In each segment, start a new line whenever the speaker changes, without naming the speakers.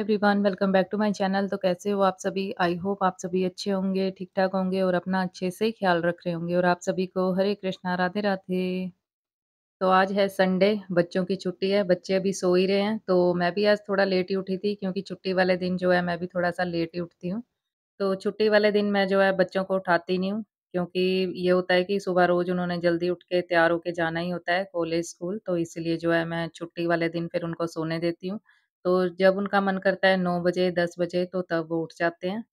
Everyone welcome back to my channel तो कैसे हो आप सभी आई होप आप सभी अच्छे होंगे ठीक ठाक होंगे और अपना अच्छे से ख्याल रख रहे होंगे और आप सभी को हरे कृष्णा राधे राधे तो आज है संडे बच्चों की छुट्टी है बच्चे अभी सो ही रहे हैं तो मैं भी आज थोड़ा लेट ही उठी थी क्योंकि छुट्टी वाले दिन जो है मैं भी थोड़ा सा लेट ही उठती हूँ तो छुट्टी वाले दिन मैं जो है बच्चों को उठाती नहीं हूँ क्योंकि ये होता है कि सुबह रोज उन्होंने जल्दी उठ के तैयार होके जाना ही होता है कॉलेज स्कूल तो इसलिए जो है मैं छुट्टी वाले दिन फिर उनको सोने देती हूँ तो जब उनका मन करता है नौ बजे, दस बजे तो तब वो उठ जाते हैं।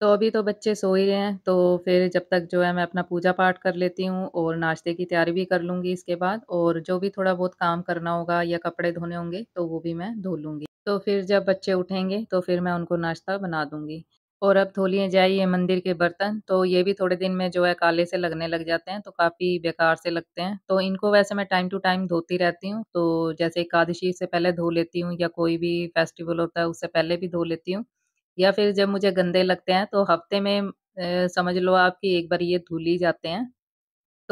तो अभी तो बच्चे सो ही रहे हैं तो फिर जब तक जो है मैं अपना पूजा-पाठ कर लेती हूँ और नाश्ते की तैयारी भी कर लूँगी इसके बाद और जो भी थोड़ा बहुत काम करना होगा या कपड़े धोने होंगे तो वो भी मैं धो लूँगी। तो फिर जब बच्चे उठेंगे तो फिर मैं उनको नाश्ता बना दूँगी। और अब धो लिए जाइए मंदिर के बर्तन तो ये भी थोड़े दिन में जो है काले से लगने लग जाते हैं तो काफ़ी बेकार से लगते हैं तो इनको वैसे मैं टाइम टू टाइम धोती रहती हूँ तो जैसे एकादशी से पहले धो लेती हूँ या कोई भी फेस्टिवल होता है उससे पहले भी धो लेती हूँ या फिर जब मुझे गंदे लगते हैं तो हफ्ते में ए, समझ लो आपकी एक बार ये धुल ही जाते हैं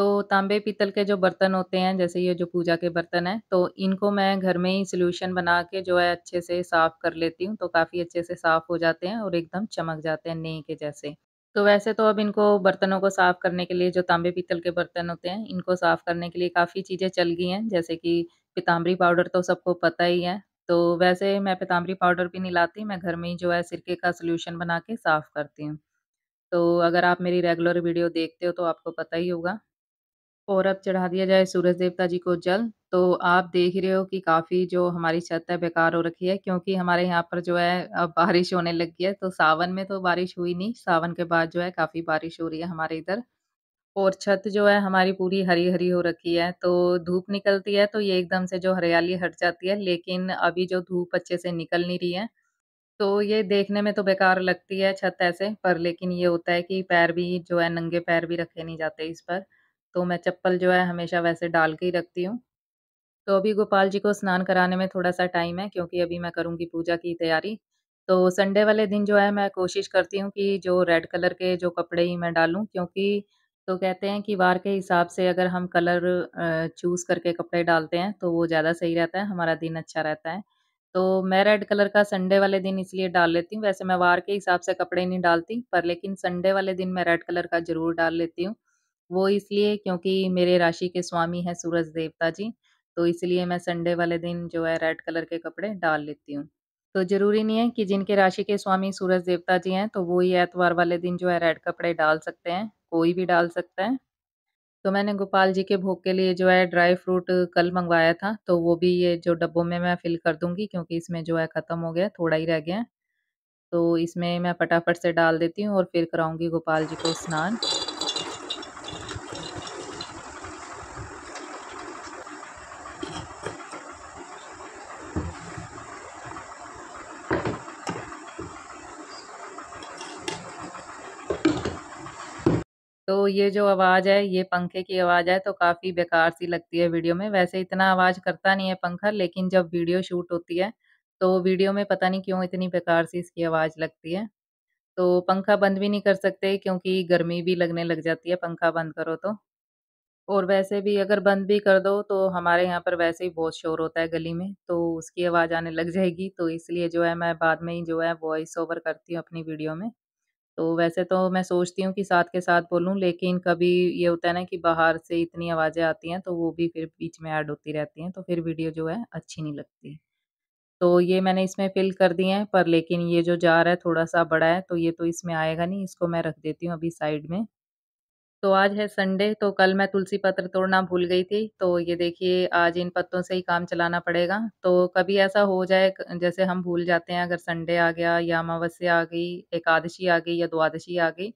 तो तांबे पीतल के जो बर्तन होते हैं जैसे ये जो पूजा के बर्तन हैं तो इनको मैं घर में ही सोल्यूशन बना के जो है अच्छे से साफ़ कर लेती हूँ तो काफ़ी अच्छे से साफ़ हो जाते हैं और एकदम चमक जाते हैं नई के जैसे तो वैसे तो अब इनको बर्तनों को साफ़ करने के लिए जो तांबे पीतल के बर्तन होते हैं इनको साफ़ करने के लिए काफ़ी चीज़ें चल गई हैं जैसे कि पिताम्बरी पाउडर तो सबको पता ही है तो वैसे मैं पिताम्बरी पाउडर भी नहीं लाती मैं घर में ही जो है सिरके का सोल्यूशन बना के साफ़ करती हूँ तो अगर आप मेरी रेगुलर वीडियो देखते हो तो आपको पता ही होगा और अब चढ़ा दिया जाए सूरज देवता जी को जल, तो आप देख रहे हो कि काफ़ी जो हमारी छत है बेकार हो रखी है क्योंकि हमारे यहाँ पर जो है अब बारिश होने लग है, तो सावन में तो बारिश हुई नहीं, सावन के बाद जो है काफ़ी बारिश हो रही है हमारे इधर। और छत जो है हमारी पूरी हरी-हरी हो रखी है, तो धूप निकलती है तो ये एकदम से जो हरियाली हट जाती है, लेकिन अभी जो धूप अच्छे से निकल नहीं रही है, तो ये देखने में तो बेकार लगती है छत ऐसे, पर लेकिन ये होता है कि पैर भी जो है नंगे पैर भी रखे नहीं जाते इस पर। तो मैं चप्पल जो है हमेशा वैसे डाल के ही रखती हूँ तो अभी गोपाल जी को स्नान कराने में थोड़ा सा टाइम है क्योंकि अभी मैं करूँगी पूजा की तैयारी तो संडे वाले दिन जो है मैं कोशिश करती हूँ कि जो रेड कलर के जो कपड़े ही मैं डालूँ क्योंकि तो कहते हैं कि वार के हिसाब से अगर हम कलर चूज़ करके कपड़े डालते हैं तो वो ज़्यादा सही रहता है हमारा दिन अच्छा रहता है तो मैं रेड कलर का संडे वाले दिन इसलिए डाल लेती हूँ वैसे मैं वार के हिसाब से कपड़े नहीं डालती पर लेकिन संडे वाले दिन मैं रेड कलर का ज़रूर डाल लेती हूँ वो इसलिए क्योंकि मेरे राशि के स्वामी हैं सूरज देवता जी, तो इसलिए मैं संडे वाले दिन जो है रेड कलर के कपड़े डाल लेती हूँ। तो ज़रूरी नहीं है कि जिनके राशि के स्वामी सूरज देवता जी हैं, तो वो ही एतवार वाले दिन जो है रेड कपड़े डाल सकते हैं, कोई भी डाल सकता है। तो मैंने गोपाल जी के भोग के लिए जो है ड्राई फ्रूट कल मंगवाया था, तो वो भी ये जो डब्बों में मैं फ़िल कर दूंगी क्योंकि इसमें जो है ख़त्म हो गया थोड़ा ही रह गया है। तो इसमें मैं फटाफट से डाल देती हूँ और फिर कराऊँगी गोपाल जी को स्नान। ये जो आवाज़ है ये पंखे की आवाज़ है तो काफ़ी बेकार सी लगती है वीडियो में वैसे इतना आवाज़ करता नहीं है पंखा लेकिन जब वीडियो शूट होती है तो वीडियो में पता नहीं क्यों इतनी बेकार सी इसकी आवाज़ लगती है तो पंखा बंद भी नहीं कर सकते क्योंकि गर्मी भी लगने लग जाती है पंखा बंद करो तो और वैसे भी अगर बंद भी कर दो तो हमारे यहाँ पर वैसे ही बहुत शोर होता है गली में तो उसकी आवाज़ आने लग जाएगी तो इसलिए जो है मैं बाद में ही जो है वॉइस ओवर करती हूँ अपनी वीडियो में तो वैसे तो मैं सोचती हूँ कि साथ के साथ बोलूँ लेकिन कभी ये होता है ना कि बाहर से इतनी आवाज़ें आती हैं तो वो भी फिर बीच में ऐड होती रहती हैं तो फिर वीडियो जो है अच्छी नहीं लगती। तो ये मैंने इसमें फ़िल कर दिए हैं पर लेकिन ये जो जार है थोड़ा-सा बड़ा है तो ये तो इसमें आएगा नहीं इसको मैं रख देती हूँ अभी साइड में। तो आज है संडे तो कल मैं तुलसी पत्र तोड़ना भूल गई थी तो ये देखिए आज इन पत्तों से ही काम चलाना पड़ेगा तो कभी ऐसा हो जाए जैसे हम भूल जाते हैं अगर संडे आ गया या अमावस्या आ गई एकादशी आ गई या द्वादशी आ गई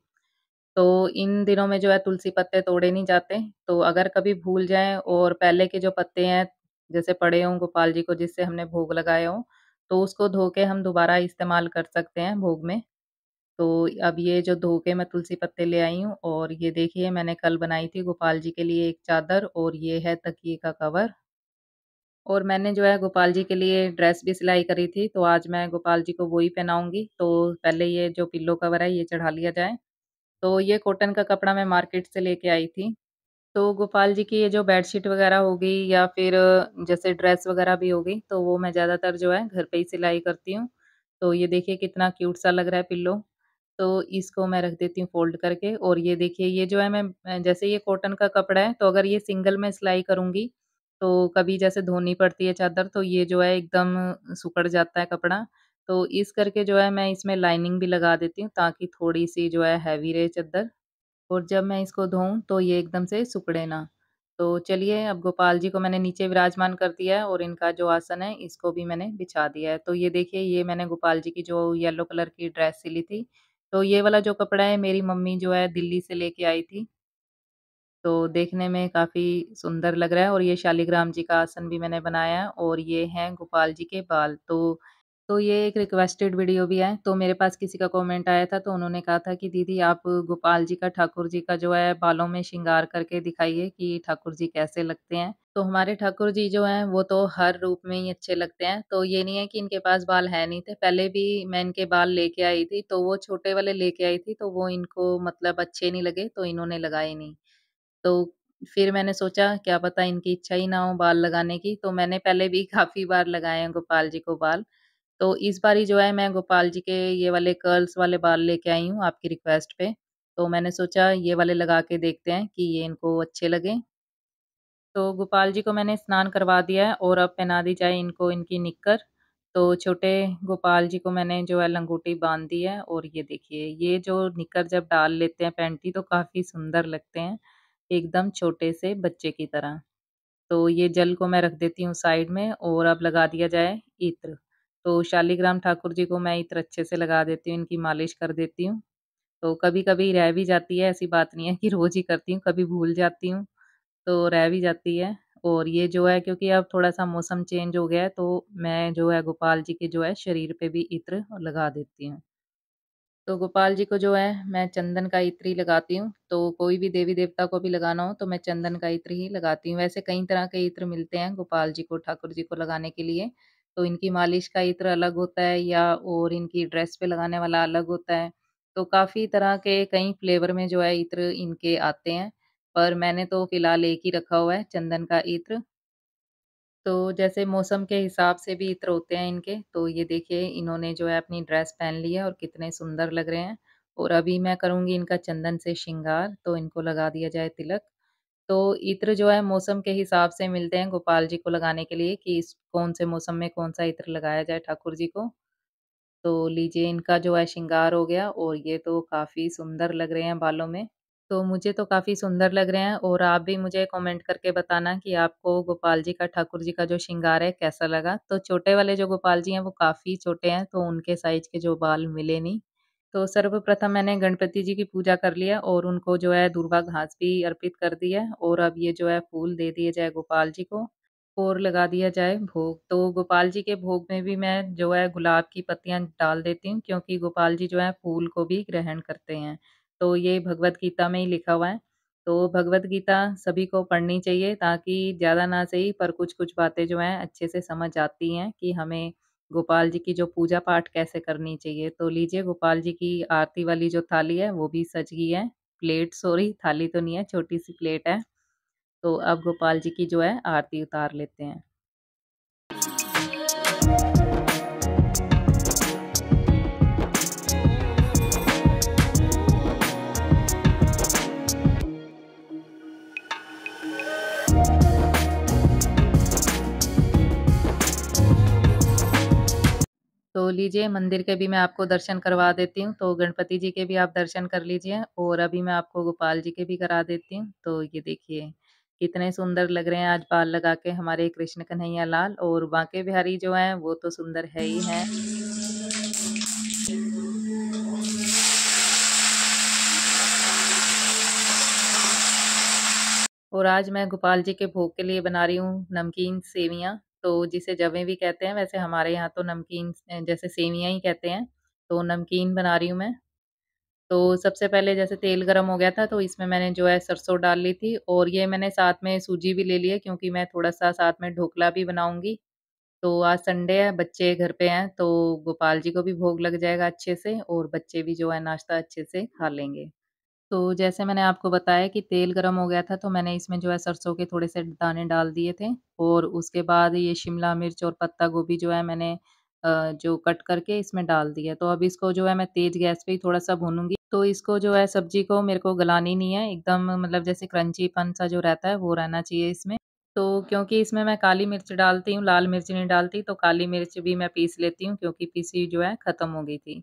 तो इन दिनों में जो है तुलसी पत्ते तोड़े नहीं जाते तो अगर कभी भूल जाए और पहले के जो पत्ते हैं जैसे पड़े हों गोपाल जी को जिससे हमने भोग लगाए हों तो उसको धो के हम दोबारा इस्तेमाल कर सकते हैं भोग में तो अब ये जो धो के मैं तुलसी पत्ते ले आई हूँ और ये देखिए मैंने कल बनाई थी गोपाल जी के लिए एक चादर और ये है तकिए का कवर और मैंने जो है गोपाल जी के लिए ड्रेस भी सिलाई करी थी तो आज मैं गोपाल जी को वही पहनाऊंगी तो पहले ये जो पिल्लो कवर है ये चढ़ा लिया जाए तो ये कॉटन का कपड़ा मैं मार्केट से लेके आई थी तो गोपाल जी की ये जो बेडशीट वगैरह होगी या फिर जैसे ड्रेस वगैरह भी होगी तो वो मैं ज़्यादातर जो है घर पर ही सिलाई करती हूँ तो ये देखिए कितना क्यूट सा लग रहा है पिल्लो तो इसको मैं रख देती हूँ फ़ोल्ड करके और ये देखिए ये जो है मैं जैसे ये कॉटन का कपड़ा है तो अगर ये सिंगल में सिलाई करूँगी तो कभी जैसे धोनी पड़ती है चादर तो ये जो है एकदम सुखड़ जाता है कपड़ा तो इस करके जो है मैं इसमें लाइनिंग भी लगा देती हूँ ताकि थोड़ी सी जो है हैवी रहे चादर और जब मैं इसको धोऊँ तो ये एकदम से सुखड़े ना तो चलिए अब गोपाल जी को मैंने नीचे विराजमान कर दिया है और इनका जो आसन है इसको भी मैंने बिछा दिया है तो ये देखिए ये मैंने गोपाल जी की जो येलो कलर की ड्रेस सिली थी तो ये वाला जो कपड़ा है मेरी मम्मी जो है दिल्ली से लेके आई थी। तो देखने में काफ़ी सुंदर लग रहा है और ये शालिग्राम जी का आसन भी मैंने बनाया है और ये हैं गोपाल जी के बाल। तो तो ये एक रिक्वेस्टेड वीडियो भी है। तो मेरे पास किसी का कमेंट आया था तो उन्होंने कहा था कि दीदी आप गोपाल जी का ठाकुर जी का जो है बालों में श्रृंगार करके दिखाइए कि ठाकुर जी कैसे लगते हैं। तो हमारे ठाकुर जी जो हैं वो तो हर रूप में ही अच्छे लगते हैं तो ये नहीं है कि इनके पास बाल है नहीं थे पहले भी मैं इनके बाल लेके आई थी तो वो छोटे वाले लेके आई थी तो वो इनको मतलब अच्छे नहीं लगे तो इन्होंने लगाए नहीं तो फिर मैंने सोचा क्या पता इनकी इच्छा ही ना हो बाल लगाने की तो मैंने पहले भी काफी बार लगाए हैं गोपाल जी को बाल तो इस बार ही जो है मैं गोपाल जी के ये वाले कर्ल्स वाले बाल लेके आई हूँ आपकी रिक्वेस्ट पे तो मैंने सोचा ये वाले लगा के देखते हैं कि ये इनको अच्छे लगे तो गोपाल जी को मैंने स्नान करवा दिया है और अब पहना दी जाए इनको इनकी निक्कर तो छोटे गोपाल जी को मैंने जो है लंगोटी बांध दी है और ये देखिए ये जो निक्कर जब डाल लेते हैं पैंटी तो काफ़ी सुंदर लगते हैं एकदम छोटे से बच्चे की तरह तो ये जल को मैं रख देती हूँ साइड में और अब लगा दिया जाए इत्र तो शालीग्राम ठाकुर जी को मैं इत्र अच्छे से लगा देती हूँ इनकी मालिश कर देती हूँ तो कभी कभी रह भी जाती है ऐसी बात नहीं है कि रोज़ ही करती हूँ कभी भूल जाती हूँ तो रह भी जाती है और ये जो है क्योंकि अब थोड़ा-सा मौसम चेंज हो गया है तो मैं जो है गोपाल जी के जो है शरीर पे भी इत्र लगा देती हूँ। तो गोपाल जी को जो है मैं चंदन का इत्र ही लगाती हूँ, तो कोई भी देवी-देवता को भी लगाना हो तो मैं चंदन का इत्र ही लगाती हूँ। वैसे कई तरह के इत्र मिलते हैं गोपाल जी को, ठाकुर जी को लगाने के लिए, तो इनकी मालिश का इत्र अलग होता है या और इनकी ड्रेस पे लगाने वाला अलग होता है। तो काफ़ी तरह के कई फ्लेवर में जो है इत्र इनके आते हैं। पर मैंने तो फिलहाल एक ही रखा हुआ है चंदन का इत्र। तो जैसे मौसम के हिसाब से भी इत्र होते हैं इनके, तो ये देखिए इन्होंने जो है अपनी ड्रेस पहन ली है और कितने सुंदर लग रहे हैं और अभी मैं करूँगी इनका चंदन से श्रृंगार, तो इनको लगा दिया जाए तिलक। तो इत्र जो है मौसम के हिसाब से मिलते हैं गोपाल जी को लगाने के लिए कि इस कौन से मौसम में कौन-सा इत्र लगाया जाए ठाकुर जी को। तो लीजिए इनका जो है श्रृंगार हो गया और ये तो काफ़ी सुंदर लग रहे हैं बालों में। तो मुझे तो काफ़ी सुंदर लग रहे हैं और आप भी मुझे कमेंट करके बताना कि आपको गोपाल जी का ठाकुर जी का जो श्रृंगार है कैसा लगा? तो छोटे वाले जो गोपाल जी हैं वो काफ़ी छोटे हैं तो उनके साइज़ के जो बाल मिले नहीं। तो सर्वप्रथम मैंने गणपति जी की पूजा कर लिया और उनको जो है दूर्वा घास भी अर्पित कर दी है और अब ये जो है फूल दे दिए जाए गोपाल जी को और लगा दिया जाए भोग। तो गोपाल जी के भोग में भी मैं जो है गुलाब की पत्तियाँ डाल देती हूँ क्योंकि गोपाल जी जो है फूल को भी ग्रहण करते हैं। तो ये भगवत गीता में ही लिखा हुआ है। तो भगवत गीता सभी को पढ़नी चाहिए ताकि ज़्यादा ना सही पर कुछ-कुछ बातें जो हैं अच्छे से समझ आती हैं कि हमें गोपाल जी की जो पूजा-पाठ कैसे करनी चाहिए। तो लीजिए गोपाल जी की आरती वाली जो थाली है वो भी सज गई है। प्लेट सॉरी थाली तो नहीं है छोटी-सी प्लेट है। तो अब गोपाल जी की जो है आरती उतार लेते हैं। तो लीजिए मंदिर के भी मैं आपको दर्शन करवा देती हूँ तो गणपति जी के भी आप दर्शन कर लीजिए और अभी मैं आपको गोपाल जी के भी करा देती हूँ तो ये देखिए कितने सुंदर लग रहे हैं आज बाल लगा के हमारे कृष्ण कन्हैया लाल और बांके बिहारी जो हैं वो तो सुंदर है ही हैं और आज मैं गोपाल जी के भोग के लिए बना रही हूँ नमकीन सेवियाँ तो जिसे जवे भी कहते हैं वैसे हमारे यहाँ तो नमकीन जैसे सेवियाँ ही कहते हैं तो नमकीन बना रही हूँ मैं तो सबसे पहले जैसे तेल गर्म हो गया था तो इसमें मैंने जो है सरसों डाल ली थी और ये मैंने साथ में सूजी भी ले ली है क्योंकि मैं थोड़ा सा साथ में ढोकला भी बनाऊंगी तो आज संडे है बच्चे घर पे हैं तो गोपाल जी को भी भोग लग जाएगा अच्छे से और बच्चे भी जो है नाश्ता अच्छे से खा लेंगे तो जैसे मैंने आपको बताया कि तेल गर्म हो गया था तो मैंने इसमें जो है सरसों के थोड़े से दाने डाल दिए थे और उसके बाद ये शिमला मिर्च और पत्ता गोभी जो है मैंने जो कट करके इसमें डाल दिया तो अब इसको जो है मैं तेज गैस पे ही थोड़ा-सा भूनूंगी तो इसको जो है सब्ज़ी को मेरे को गलानी नहीं है एकदम मतलब जैसे क्रंचीपन सा जो रहता है वो रहना चाहिए इसमें। तो क्योंकि इसमें मैं काली मिर्च डालती हूँ, लाल मिर्च नहीं डालती तो काली मिर्च भी मैं पीस लेती हूँ क्योंकि पीसी जो है ख़त्म हो गई थी।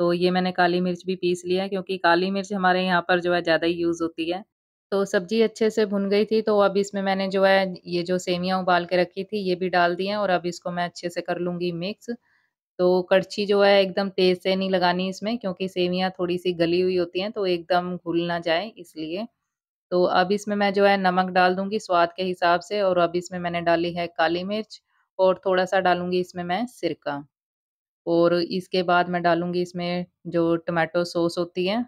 तो ये मैंने काली मिर्च भी पीस लिया है क्योंकि काली मिर्च हमारे यहाँ पर जो है ज़्यादा यूज़ होती है तो सब्जी अच्छे से भुन गई थी तो अब इसमें मैंने जो है ये जो सेवियाँ उबाल के रखी थी ये भी डाल दी हैं और अब इसको मैं अच्छे से कर लूँगी मिक्स तो कड़छी जो है एकदम तेज़ से नहीं लगानी इसमें क्योंकि सेवियाँ थोड़ी सी गली हुई होती हैं तो एकदम घुल ना जाए इसलिए तो अब इसमें मैं जो है नमक डाल दूँगी स्वाद के हिसाब से और अब इसमें मैंने डाली है काली मिर्च और थोड़ा सा डालूँगी इसमें मैं सिरका और इसके बाद मैं डालूँगी इसमें जो टमाटो सॉस होती है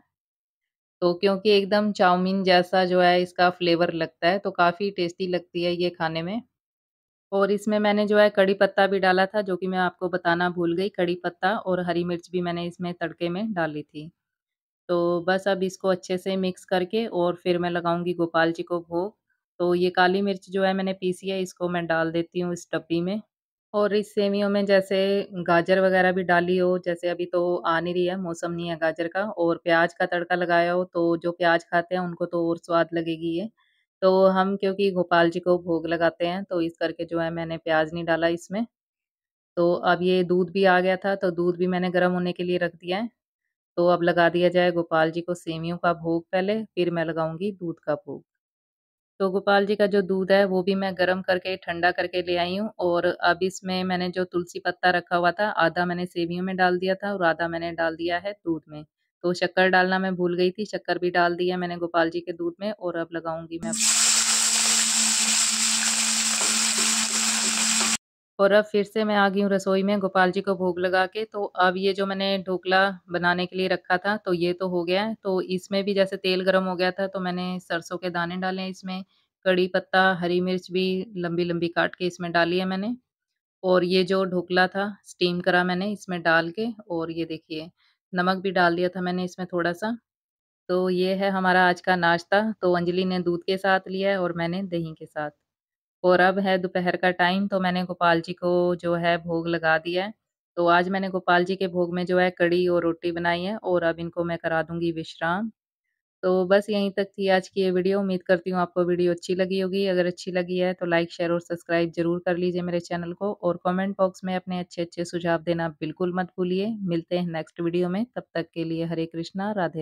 तो क्योंकि एकदम चाउमीन जैसा जो है इसका फ्लेवर लगता है तो काफ़ी टेस्टी लगती है ये खाने में और इसमें मैंने जो है कड़ी पत्ता भी डाला था जो कि मैं आपको बताना भूल गई कड़ी पत्ता और हरी मिर्च भी मैंने इसमें तड़के में डाली थी तो बस अब इसको अच्छे से मिक्स करके और फिर मैं लगाऊंगी गोपाल जी को भोग तो ये काली मिर्च जो है मैंने पीसी है इसको मैं डाल देती हूँ इस डब्बी में और इस सेवियों में जैसे गाजर वगैरह भी डाली हो, जैसे अभी तो आ नहीं रही है, मौसम नहीं है गाजर का और प्याज़ का तड़का लगाया हो, तो जो प्याज़ खाते हैं उनको तो और स्वाद लगेगी ये। तो हम क्योंकि गोपाल जी को भोग लगाते हैं, तो इस करके जो है मैंने प्याज़ नहीं डाला इसमें। तो अब ये दूध भी आ गया था, तो दूध भी मैंने गर्म होने के लिए रख दिया है। तो अब लगा दिया जाए गोपाल जी को सेवियों का भोग पहले, फिर मैं लगाऊँगी दूध का भोग। तो गोपाल जी का जो दूध है वो भी मैं गर्म करके ठंडा करके ले आई हूँ और अब इसमें मैंने जो तुलसी पत्ता रखा हुआ था आधा मैंने सेवियों में डाल दिया था और आधा मैंने डाल दिया है दूध में तो शक्कर डालना मैं भूल गई थी शक्कर भी डाल दिया मैंने गोपाल जी के दूध में और अब लगाऊंगी मैं और अब फिर से मैं आ गई हूँ रसोई में गोपाल जी को भोग लगा के, तो अब ये जो मैंने ढोकला बनाने के लिए रखा था, तो ये तो हो गया है। तो इसमें भी जैसे तेल गरम हो गया था, तो मैंने सरसों के दाने डाले हैं इसमें, कड़ी पत्ता, हरी मिर्च भी लंबी-लंबी काट के इसमें डाली है मैंने। और ये जो ढोकला था, स्टीम करा मैंने इसमें डाल के और ये देखिए, नमक भी डाल दिया था मैंने इसमें थोड़ा-सा। तो ये है हमारा आज का नाश्ता, तो अंजलि ने दूध के साथ लिया है और मैंने दही के साथ। और अब है दोपहर का टाइम तो मैंने गोपाल जी को जो है भोग लगा दिया है तो आज मैंने गोपाल जी के भोग में जो है कड़ी और रोटी बनाई है और अब इनको मैं करा दूंगी विश्राम तो बस यहीं तक थी आज की ये वीडियो उम्मीद करती हूँ आपको वीडियो अच्छी लगी होगी अगर अच्छी लगी है तो लाइक शेयर और सब्सक्राइब जरूर कर लीजिए मेरे चैनल को और कमेंट बॉक्स में अपने अच्छे अच्छे सुझाव देना बिल्कुल मत भूलिए मिलते हैं नेक्स्ट वीडियो में तब तक के लिए हरे कृष्णा राधे